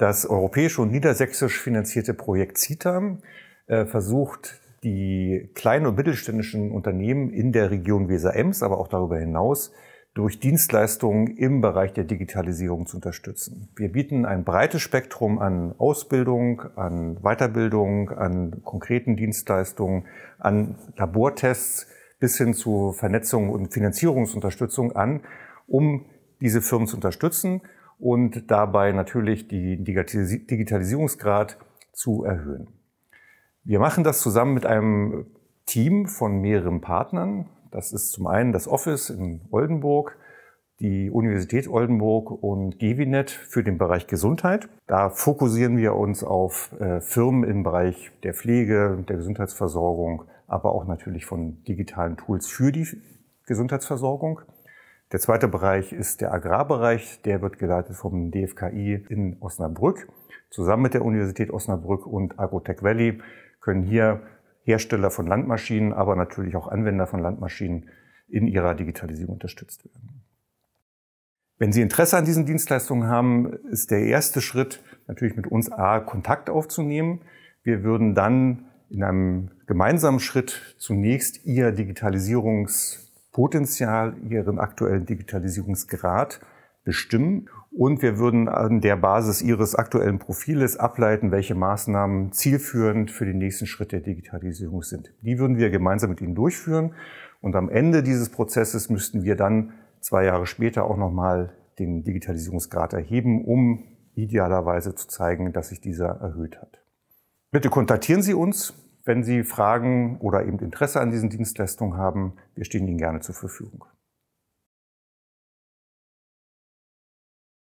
Das europäische und niedersächsisch finanzierte Projekt CITA äh, versucht, die kleinen und mittelständischen Unternehmen in der Region Weser-Ems, aber auch darüber hinaus, durch Dienstleistungen im Bereich der Digitalisierung zu unterstützen. Wir bieten ein breites Spektrum an Ausbildung, an Weiterbildung, an konkreten Dienstleistungen, an Labortests bis hin zu Vernetzung und Finanzierungsunterstützung an, um diese Firmen zu unterstützen und dabei natürlich die Digitalisierungsgrad zu erhöhen. Wir machen das zusammen mit einem Team von mehreren Partnern. Das ist zum einen das Office in Oldenburg, die Universität Oldenburg und Gewinet für den Bereich Gesundheit. Da fokussieren wir uns auf äh, Firmen im Bereich der Pflege, der Gesundheitsversorgung, aber auch natürlich von digitalen Tools für die Gesundheitsversorgung. Der zweite Bereich ist der Agrarbereich. Der wird geleitet vom DFKI in Osnabrück. Zusammen mit der Universität Osnabrück und Agrotech Valley können hier Hersteller von Landmaschinen, aber natürlich auch Anwender von Landmaschinen in ihrer Digitalisierung unterstützt werden. Wenn Sie Interesse an diesen Dienstleistungen haben, ist der erste Schritt natürlich mit uns A, Kontakt aufzunehmen. Wir würden dann in einem gemeinsamen Schritt zunächst Ihr Digitalisierungs- Potenzial, ihren aktuellen Digitalisierungsgrad bestimmen. Und wir würden an der Basis ihres aktuellen Profiles ableiten, welche Maßnahmen zielführend für den nächsten Schritt der Digitalisierung sind. Die würden wir gemeinsam mit Ihnen durchführen. Und am Ende dieses Prozesses müssten wir dann zwei Jahre später auch nochmal den Digitalisierungsgrad erheben, um idealerweise zu zeigen, dass sich dieser erhöht hat. Bitte kontaktieren Sie uns wenn Sie Fragen oder eben Interesse an diesen Dienstleistungen haben, wir stehen Ihnen gerne zur Verfügung.